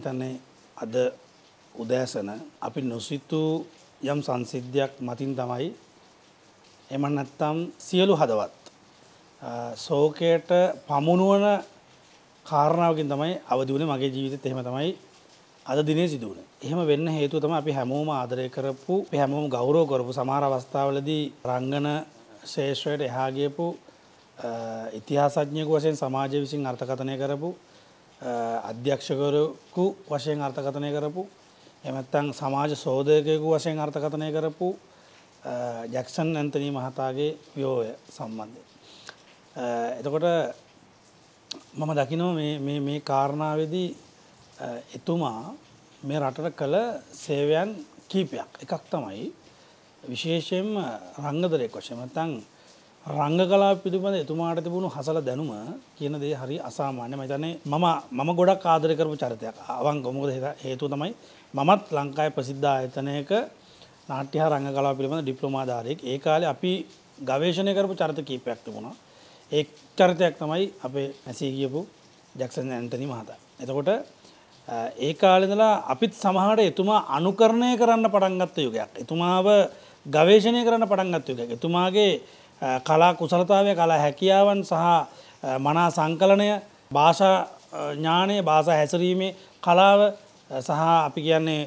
හිතන්නේ අද උදෑසන අපි නොසිතූ යම් සංසිද්ධියක් මතින් තමයි එම නැත්තම් සියලු හදවත් සෝකයට පමුණුවන කාරණාවකින් තමයි අවදිවුණ මගේ ජීවිතත් එහෙම තමයි අද දිනේ සිදුවන. එහෙම වෙන්න හේතුව තම අපි හැමෝම ආදරය කරපු හැමෝම ගෞරෝ කරපු සමාර අවස්ථාවලදී රංගන ශේෂ්‍රයට එහාගේපු ඉතිහාසඥයකු වසයෙන් සමාජය විසින් අර්ථකථනය කරපු අධ්‍යක්ෂකරකු වශයෙන් අර්ථකථනය කරපු එමැත්තං සමාජ සෝධයකයකු වශයෙන් අර්ථකථනය කරපු ජැක්සන් ඇන්තනී මහතාගේ යෝය සම්බන්ධය. එතකොට මම දකිනෝ මේ කාරණාවදී එතුමා මේ රටට කළ සේවයන් කීපයක් එකක් තමයි විශේෂයෙන් රංගදරෙක් වශයෙන් මතන් රංග කලා පිළිබඳ එතුමාට තිබුණු හසල දැනුම කියන දේ හරි අසාමාන්‍ය මතනේ මම මම ගොඩක් ආදර කරපු චරිතයක් අවන් ගොමුද හේතු තමයි මමත් ලංකායි ප්‍රසිද්ධ ආයතනයක නාට්‍ය හා රංග කලා පිළිබඳ ඩිප්ලොමාධාරයෙක් ඒ කාලේ අපි ගවේෂණය කරපු චරිත කීපයක් තිබුණා ඒ චරිතයක් තමයි අපේ ඇසී කියපු ජැක්සන් ඇන්තනි මහතා. එතකොට ඒ කාලෙදලා අපිත් සමහට එතුමා අනුකරණය කරන්න පටන්ගත්ත යුගයක්. එතුමාව ගවේශණය කරන්න පටන්ගත් යුගයක්. එතුමාගේ කලා කුසලතාවය කලා හැකියාවන් සහ මනා සංකලනය භාෂා ඥානය භාෂා හැසරීමේ කලාව සහ අපි කියන්නේ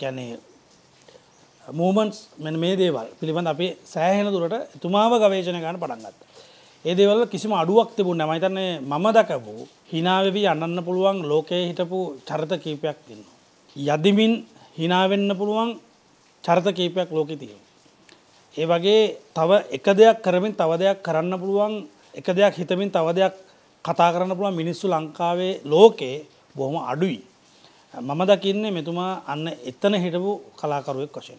ගැන්නේ මූමන්ස් මෙන මේ දේවල් පිළිබඳ අපේ සෑහෙන දුරට එතුමාව ගවේශණ ගන්න පටන්ගත්ත. ඒදේවල් කිසිම අඩුවක් තිබුණ නමයිතන්නේ මම දකපු හිනාවවී අන්නන්න පුළුවන් ලෝකයේ හිටපු චරිත කීපයක් තින්න. යදිමින් හිනාවෙන්න පුළුවන් චරිත කීපයක් ලෝකෙ තියෙන. ඒ වගේ තව එක දෙයක් කරමින් තව දෙයක් කරන්න පුළුවන් එක දෙයක් හිතමින් තව දෙයක් කතා කරන්න පුළුවන් මිනිස්සු ලංකාවේ ලෝකේ බොහොම අඩුයි. මම දකින්නේ මෙතුමා අන්න එතන හිටපු කලාකරුවෙක් වශයෙන්.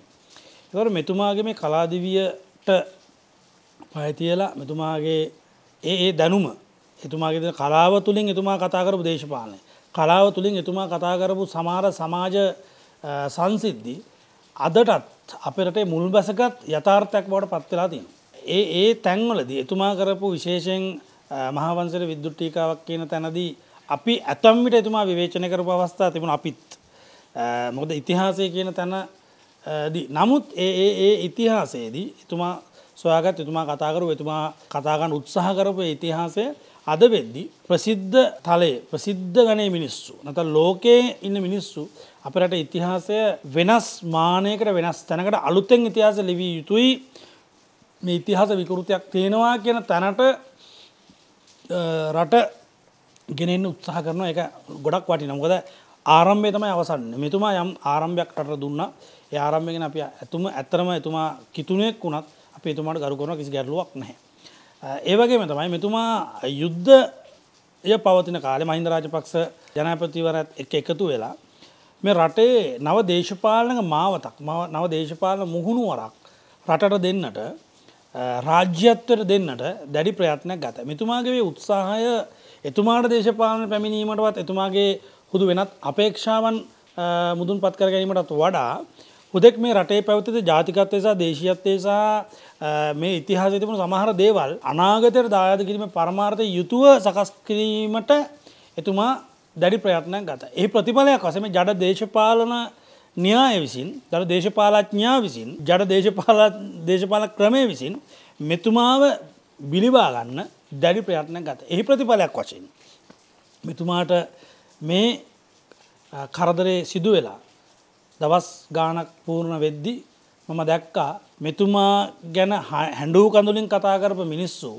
ඒවර මෙතුමාගේ මේ කලාදිවියට පයතියලා මෙතුමාගේ ඒ ඒ දැනුම එතුමාගේ කලාව තුළින් එතුමා කතා කරපු දේශපාලනය. කලාව තුළින් එතුමා කතා කරපු සමාර සමාජ සංසිද්ධි අදටත් අපේ රටේ මුල් බැසගත් යථාර්ථයක් බවට පත්වෙලා තියෙන. ඒ ඒ තැන්වලදී එතුමා කරපු විශේෂයෙන් මහාවන්සර විද්දුට්ටිකාවක් කියන තැනදී අපි ඇතම්මිට එතුමා විවේචනය කරපු අවස්ථා තිබුණ අපිත් මොකද ඉතිහාසය කියන තැන නමුත් ඒ ඒ ඉතිහාසයේදී එතුමා සොයාගත් එතුමා කතාකරු එතුමා කතාගන්න උත්සාහ කරපු ඉතිහාසය අද වෙද්දි ප්‍රසිද්ධ තලය ප්‍රසිද්ධ ගනේ මිනිස්සු. නත ලෝකයේ ඉන්න මිනිස්සු අපරට ඉතිහාසය වෙනස් මානයකට වෙනස් තැනකට අලුතෙන් ඉතිහාස ලිවී යුතුයි මේ ඉතිහාස විකෘතියක් තියෙනවා කියන තැනට රට ගෙනෙන් උත්සාහ කරන එක ගොඩක් වටි නමුකද ආරම්භය තමයි අවසන්න මෙතුමා යම් ආරම්භයක් රට දුන්න ආරම්භගෙන අප ඇතුම ඇත්තරම එතුමා කිතුනෙක් වුණත් අප එතුමාට ගරු කරන කිසි ගැරලුවක් නැහැ ඒවගේම තමයි මෙතුමා යුද්ධ ය පවතින කාලෙ මහින්ද රාජපක්ෂ ජනපතිවරත් එක එකතු වෙලා මේ රටේ නව දේශපාලනක මාවතක් නව දේශපාලන මුහුණුවරක් රටට දෙන්නට රාජ්‍යත්වයට දෙන්නට දැඩි ප්‍රයත්නයක් ගත මෙතුමාගේ මේ උත්සාහය එතුමාට දේශපාලන පැමිණීමටවත් එතුමාගේ හුදු වෙනත් අපේක්ෂාවන් මුදුන් පත්කර ගැනීමටත් වඩා හුදෙක් මේ රටේ පැවතිද ජාතිකත්වය සහ දේශීයත්වය සහ මේ ඉතිහාසය තිබුණු සමහර දේවල් අනාගතයට දායාද කිරීම පරමාර්ථ යුතුව සකස් කිරීමට එතුමා දැඩි ප්‍රයත්නයක් ගත. ඒ ප්‍රතිඵලයක් වසම ජඩ දේශපාලන න්‍යාය විසින් දර දේශපාලඥා විසින් ජඩ දේශපාල දේශපාල ක්‍රමය විසින් මෙතුමාව බිලිබාගන්න දැඩි ප්‍රයත්න ගත. එහි ප්‍රතිඵලයක් වශයෙන්. මෙතුමාට මේ කරදරේ සිදු වෙලා දවස් ගානක් පූර්ණ වෙද්දි මම දැක්කා මෙතුමා ගැන හැඩුව කඳුලින් කතාකරප මිනිස්සු.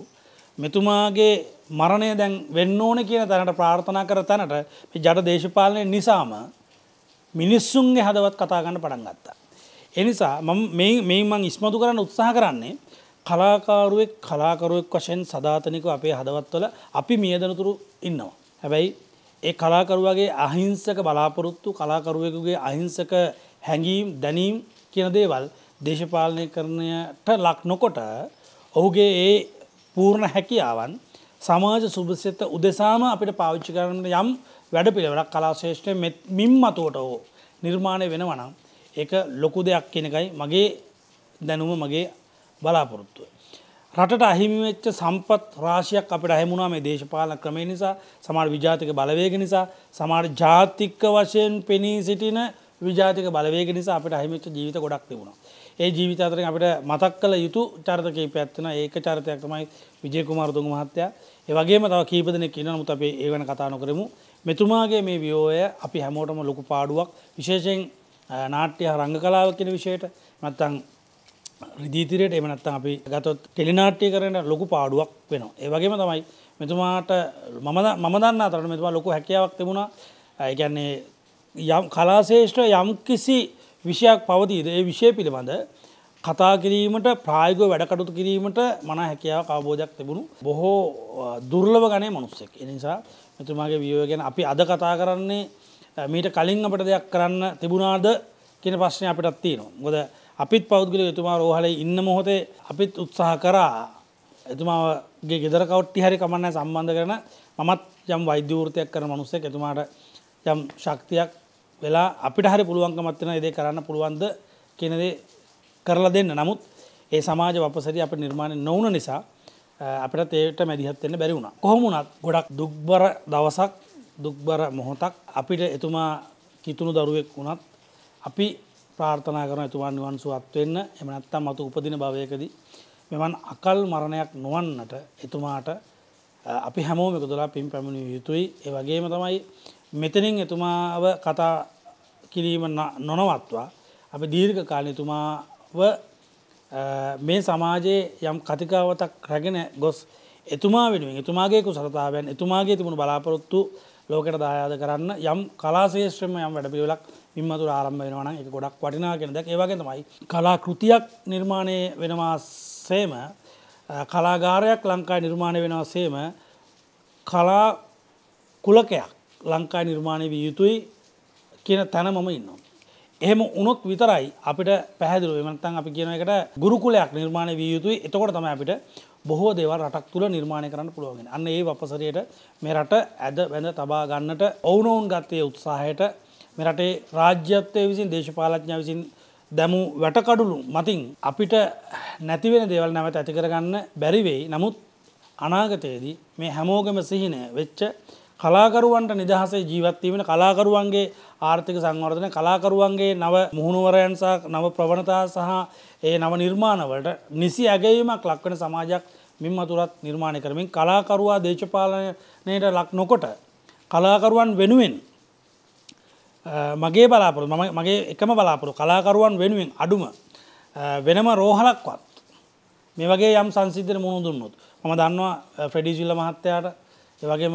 මෙතුමාගේ මරණය දැන් වෙන්න ඕන කියන තැනට ප්‍රාර්ථනා කර තැනට ජඩ දේශපාලනය නිසාම මිනිස්සුන්ගේ හදවත් කතාගන්න පටන් ගත්තා. එනිසා මේ මං ඉස්මතු කරන්න උත්සාහ කරන්නේ කලාකාරුවෙක් කලාකරුවෙක් වශයෙන් සධාතනික අපේ හදවත්වල අපි මියදනතුරු ඉන්නවා. හැබැයි ඒ කලාකරුවගේ අහිංසක බලාපොරොත්තු කලාකරුවකුගේ අහිංසක හැඟීම් දැනීම් කියන දේවල් දේශපාලනය කරණයට ලක් නොකොට ඔහුගේ ඒ පූර්ණ හැකියාවන් සමාජ සුභසිත උදෙසාම අපිට පාවිච්චි කරන්න යම් වැඩ පිළිවරක් කලාශේෂ්ඨය මින් මතුවට හෝ නිර්මාණය වෙනවනම් ඒක ලොකු දෙයක් කෙනකයි මගේ දැනුම මගේ බලාපොරොත්තුව. රටට අහිමිවෙච්ච සම්පත් රාශියක් අපට අහමුණා මේ දේශපාලන ක්‍රමය නිසා සමාර විජාතික බලවේග නිසා සමාර ජාතික්ක වශයෙන් පෙනී සිටින විජාතික බලවේග නිසා අපට අහිමිච්ච ජීවිත ගොඩක් තිබුණා. ඒ ජීවිත අතරින් අපිට මතක් කළ යුතු චරිත කීපයක් තියෙනවා. ඒක චරිතයක් තමයි විජේ කුමාර දුංග මහත්තයා. ඒ වගේම තව කීප දෙනෙක් ඉන්නවා. නමුත් අපි ඒ ගැන කතා නොකරමු. මෙතුමාගේ මේ ව්‍යෝය අපි හැමෝටම ලොකු පාඩුවක් විශේෂයෙන් නාට්‍ය රංග කලාව කියන විෂයට නැත්නම් රිදීතිරයට එමනත්තා අපි ගතොත් ටෙලිනාට්‍යය කරන ලොකු පාඩුවක් වෙනවා. ඒවගේම තමයි මෙතුමාට මම දන්න අතරට මෙතුමා ලොකු හැකියාවක් තිබුණා ඒගැන්නේ යම් කලාශේෂ්ට යම් කිසි විෂයක් පවතිීද ඒ විෂය පිළිබඳ කතා කිරීමට ප්‍රායග වැඩකටුතු කිරීමට මන හැකියාව අවබෝධයක් තිබුණු බොහෝ දුර්ලව ගනේ මනුස්සෙක් එනිසා මෙතුමාගේ වියෝ ගැන අපි අද කතා කරන්නේ මීට කලින් අපට දෙයක් කරන්න තිබුණාද කියෙන ප්‍රශ්නය අපිටත් තියෙනවා ගොද අපිත් පෞද්ගල එතුමා රෝහලේ ඉන්න මොහොතේ අපිත් උත්සාහ කරා එතුමාගේ ගෙදර කවට්ටි හරි කමන්න සම්බන්ධ කරන මමත් යම් වෛද්‍යවෘතයක් කර මනුස්සෙක් එතුමාට යම් ශක්තියක් වෙලා අපිට හරි පුළුවන්කමත්වන එදේ කරන්න පුළුවන්ද කියනදේ කරලා දෙන්න නමුත් ඒ සමාජ වපසරි අප නිර්මාණය නොවන නිසා අපට ඒට මැදිහත්වෙන්න බැරි වුණා කොහොමුණත් ගොඩක් දුක්බර දවසක් දුක්බර මොහොතක් අපිට එතුමා කිතුුණු දරුවෙක් වුණත් අපි ප්‍රාර්ථනා කරන ඇතුවන් වන්සුවත් වෙන්න එමනත්තම් මතු උපදින භවයකදී මෙමන් අකල් මරණයක් නොවන්නට එතුමාට අපි හැමෝම එකතුලා පින් පැමිණිය යුතුයි ඒ වගේම තමයි මෙතනින් එතුමාව කතා කිරීම නොනවත්වා අපි දීර්ඝ කාලයතුමාව මේ සමාජයේ යම් කතිකාවතක් රැගෙන ගොස් එතුමා වෙනුවෙන් එතුමාගේ කුසලතාවයන් එතුමාගේ තිබුණු බලාපොරොත්තු ලෝකට දායාද කරන්න යම් කලාශේෂත්‍රම යම් වැඩපිවෙලක් මින්මතුර ආරම්භ වෙනවන එක ගොඩක් වටිනා කෙනදක් ඒවගතමයි කලා කෘතියක් නිර්මාණය වෙනවාසේම කලාගාරයක් ලංකායි නිර්මාණය වෙනවාසේම කලා කුලකයක් ලංකායි නිර්මාණය විය යුතුයි කියන තැන මම ඉන්නවා. එහෙම උනොත් විතරයි අපිට පැහැදිලුව එමනත්තන් අපි කියන එකට ගුරුකුලයක් නිර්මාණය විය යුතුයි එතකොට තම අපිට බොහෝ දේවල් රටක් තුළ නිර්මාණය කරන්න පුළුවගෙන අන්න ඒ වපසරයට මේ රට ඇද වැඳ තබා ගන්නට ඔවුනොවුන් ගත්තය උත්සාහයට මේ රටේ රාජ්‍යත්වය විසින් දේශපාලඥ විසින් දැමු වැටකඩුලු මතින් අපිට නැතිවෙන දේවල් නැවත ඇතිකරගන්න බැරිවෙයි නමුත් අනාගතයේදී මේ හැමෝගම සිහිනය වෙච්ච කලාකරුවන්ට නිදහසේ ජීවත්වීමට කලාකරුවන්ගේ ආර්ථික සංවර්ධන කලාකරුවන්ගේ නව මුහුණුවරයන්සා නව ප්‍රවණතා සහ ඒ නව නිර්මාණවලට නිසි ඇගැීමක් ලක්වන සමාජයක් මෙම අතුරත් නිර්මාණය කරමින් කලාකරුවා දේශපාලනයට ලක් නොකොට කලාකරුවන් වෙනුවෙන් මගේ බලාපොර ම මගේ එකම බලාපොරු කලාකරුවන් වෙනුවෙන් අඩුම වෙනම රෝහලක්වත් මේ වගේ යම් සංසිතර මුණු දුන්නොත් මම දන්නවා ෆෙඩිසිල්ල මහත්තයාට වගේම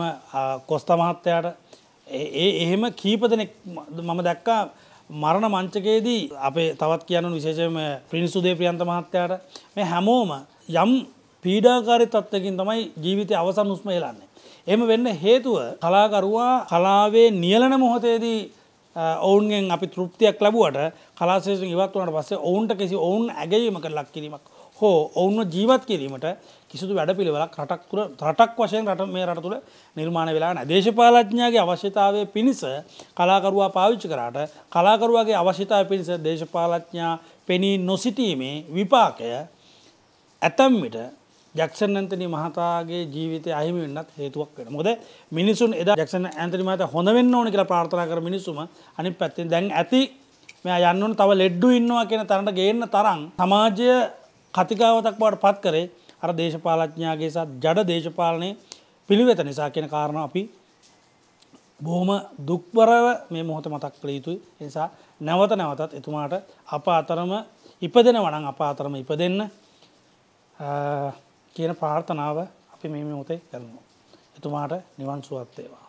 කොස්ත මහත්තයාට ඒ එහෙම කීප දෙනෙක් මම දැක්කා මරණ මංචකයේදී අපේ තවත් කියන්න විශේෂම පිනිසුදේ ප්‍රියන්ත මහත්තයාට මේ හැමෝම යම් පීඩාකාරි තත්වකින් තමයි ජීවිතය අවසන් උස්ම එලන්නේ. එම වෙන්න හේතුව කලාකරුවා කලාවේ නියලන මොහොතේදී ඔවුන්ගෙන් අපි තෘප්තියක් ලැබුවට කලාශේෂෙන් ඉවත් වනට පස්සේ ඔවුන්ට කිසි ඔවුන් ඇගීමකට ලක් කිරීමක් හෝ ඔවුන්ව ජීවත් කිරීමට කිසිදු වැඩ පිළිවලක් රටක් තුර රටක් වශයෙන් රට මේ රට තුළ නිර්මාණ වෙලා දේශපාලඥාගේ අවශ්‍යතාවය පිණිස කලාකරුවා පාවිච්චි කරාට කලාකරුවාගේ අවශ්‍යතාව පිණිස දේශපාලඥා පෙනී නොසිටීමේ විපාකය ඇතම්මිට ජක්ෂන් ඇන්තනි මහතාගේ ජීවිතය අහිමි වෙන්නත් හේතුවක් වෙන මොද මිනිසුන් එදා ජක්ෂන් ඇන්තනි මහත හොඳ වෙන්න ඕන කියලා ප්‍රාර්ථනා කර මිනිසුම අනි පැත්තෙන් දැන් ඇති මෙයා යන්නන් තව ලෙඩ්ඩු ඉන්නවා කියන තරට ගේන්න තරම් සමාජය කතිකාවතක් බවට පත් කරේ අර දේශපාලඥාගේ සත් ජඩ දේශපාලනය පිළිවෙත නිසා කියෙන කාරණ අපි බොහොම දුක්වරව මේ මොහොත මතක් කළ යුතුයි නිසා නැවත නැවතත් එතුමාට අප අතරම ඉපදෙන වනන් අප අතරම ඉප දෙන්න කියන ප්‍රාර්ථනාව අපි මේ මොතේ කරනවා. එතුමාට නිවන් සුවත්තේවා.